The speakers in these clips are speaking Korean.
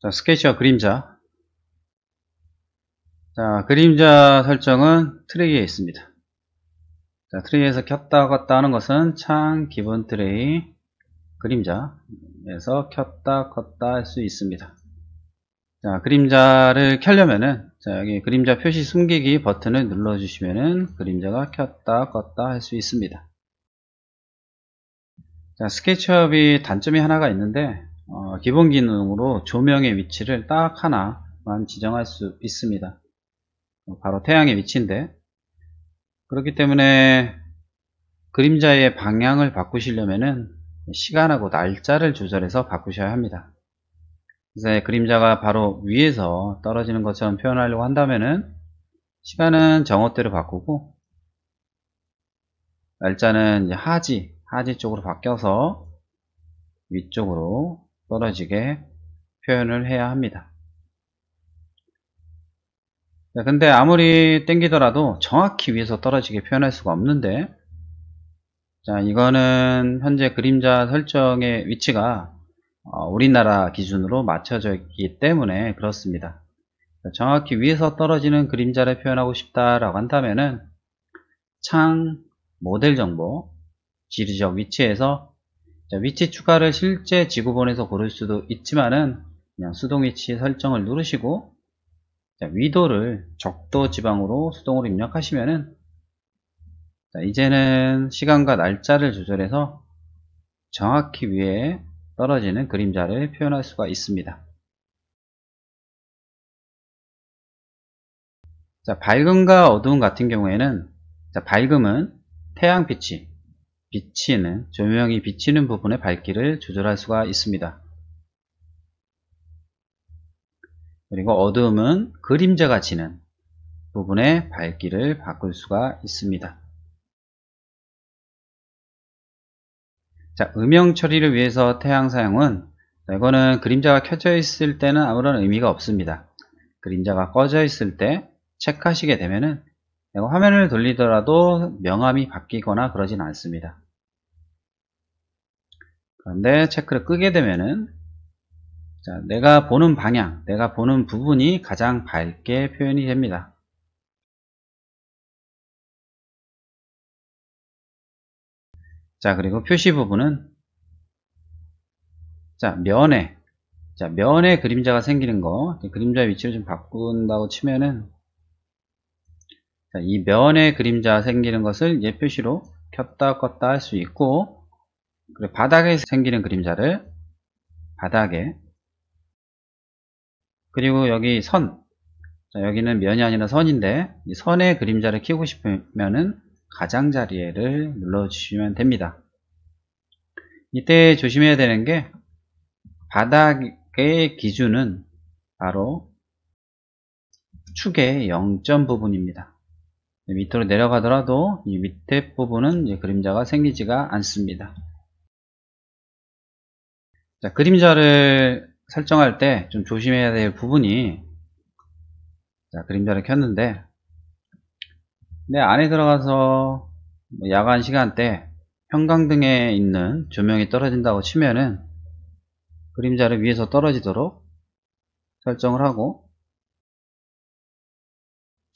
자, 스케치와 그림자. 자, 그림자 설정은 트랙에 있습니다. 자, 트랙에서 켰다 껐다 하는 것은 창 기본 트레이 그림자에서 켰다 껐다 할 수 있습니다. 자, 그림자를 켜려면은 자, 여기 그림자 표시 숨기기 버튼을 눌러 주시면은 그림자가 켰다 껐다 할 수 있습니다. 자, 스케치업이 단점이 하나가 있는데 어, 기본 기능으로 조명의 위치를 딱 하나만 지정할 수 있습니다. 어, 바로 태양의 위치인데 그렇기 때문에 그림자의 방향을 바꾸시려면 시간하고 날짜를 조절해서 바꾸셔야 합니다. 그래서 그림자가 바로 위에서 떨어지는 것처럼 표현하려고 한다면 시간은 정오대로 바꾸고 날짜는 하지, 하지 쪽으로 바뀌어서 위쪽으로 떨어지게 표현을 해야 합니다. 네, 근데 아무리 땡기더라도 정확히 위에서 떨어지게 표현할 수가 없는데 자 이거는 현재 그림자 설정의 위치가 어, 우리나라 기준으로 맞춰져 있기 때문에 그렇습니다. 정확히 위에서 떨어지는 그림자를 표현하고 싶다라고 한다면창 모델 정보 지리적 위치에서 위치 추가를 실제 지구본에서 고를 수도 있지만은 그냥 수동 위치 설정을 누르시고 위도를 적도 지방으로 수동으로 입력하시면은 이제는 시간과 날짜를 조절해서 정확히 위에 떨어지는 그림자를 표현할 수가 있습니다. 자, 밝음과 어두움 같은 경우에는 자, 밝음은 태양빛이 비치는 조명이 비치는 부분의 밝기를 조절할 수가 있습니다. 그리고 어두움은 그림자가 지는 부분의 밝기를 바꿀 수가 있습니다. 자, 음영 처리를 위해서 태양 사용은 이거는 그림자가 켜져 있을 때는 아무런 의미가 없습니다. 그림자가 꺼져 있을 때 체크하시게 되면은 네, 화면을 돌리더라도 명암이 바뀌거나 그러진 않습니다. 그런데 체크를 끄게 되면은 자, 내가 보는 방향, 내가 보는 부분이 가장 밝게 표현이 됩니다. 자, 그리고 표시 부분은 자, 면에 자, 면에 그림자가 생기는 거 그림자 위치를 좀 바꾼다고 치면은 자, 이 면의 그림자 생기는 것을 예표시로 켰다 껐다 할 수 있고 그리고 바닥에 생기는 그림자를 바닥에 그리고 여기 선 자, 여기는 면이 아니라 선인데 이 선의 그림자를 키우고 싶으면은 가장자리를 눌러주시면 됩니다 이때 조심해야 되는 게 바닥의 기준은 바로 축의 0점 부분입니다 밑으로 내려가더라도 이 밑에 부분은 그림자가 생기지가 않습니다. 자, 그림자를 설정할 때 좀 조심해야 될 부분이 자, 그림자를 켰는데 내 안에 들어가서 뭐 야간 시간대 형광등에 있는 조명이 떨어진다고 치면은 그림자를 위에서 떨어지도록 설정을 하고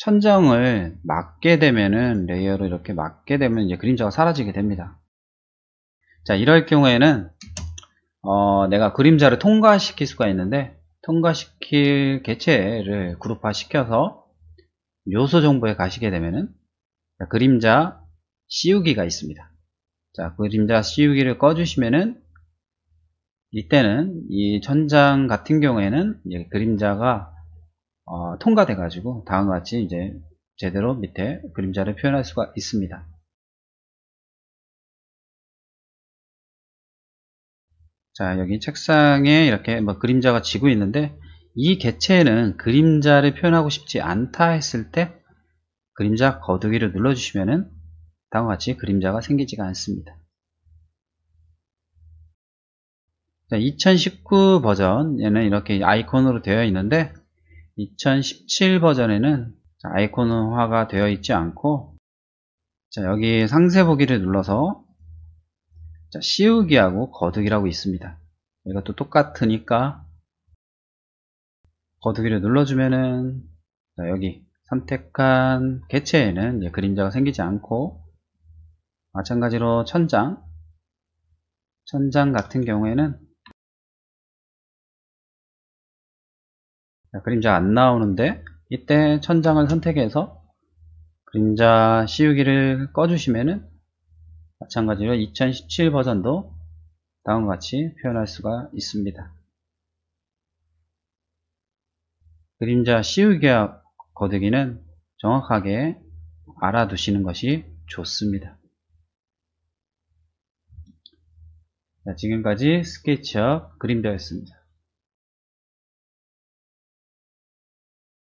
천정을 막게 되면은 레이어로 이렇게 막게 되면 이제 그림자가 사라지게 됩니다. 자 이럴 경우에는 어, 내가 그림자를 통과시킬 수가 있는데 통과시킬 개체를 그룹화 시켜서 요소 정보에 가시게 되면은 자, 그림자 씌우기가 있습니다. 자 그림자 씌우기를 꺼주시면은 이때는 이 천장 같은 경우에는 그림자가 어, 통과돼 가지고 다음과 같이 이제 제대로 밑에 그림자를 표현할 수가 있습니다 자 여기 책상에 이렇게 뭐 그림자가 지고 있는데 이 개체는 그림자를 표현하고 싶지 않다 했을 때 그림자 거두기를 눌러주시면은 다음과 같이 그림자가 생기지가 않습니다. 자, 2019 버전 에는 이렇게 아이콘으로 되어 있는데 2017 버전에는 아이콘화가 되어 있지 않고 자, 여기 상세 보기를 눌러서 자, 씌우기하고 거두기라고 있습니다. 이것도 똑같으니까 거두기를 눌러주면은 자, 여기 선택한 개체에는 그림자가 생기지 않고 마찬가지로 천장 천장 같은 경우에는 그림자 안 나오는데 이때 천장을 선택해서 그림자 씌우기를 꺼주시면은 마찬가지로 2017 버전도 다음과 같이 표현할 수가 있습니다. 그림자 씌우기와 거두기는 정확하게 알아두시는 것이 좋습니다. 자, 지금까지 스케치업 그림자였습니다.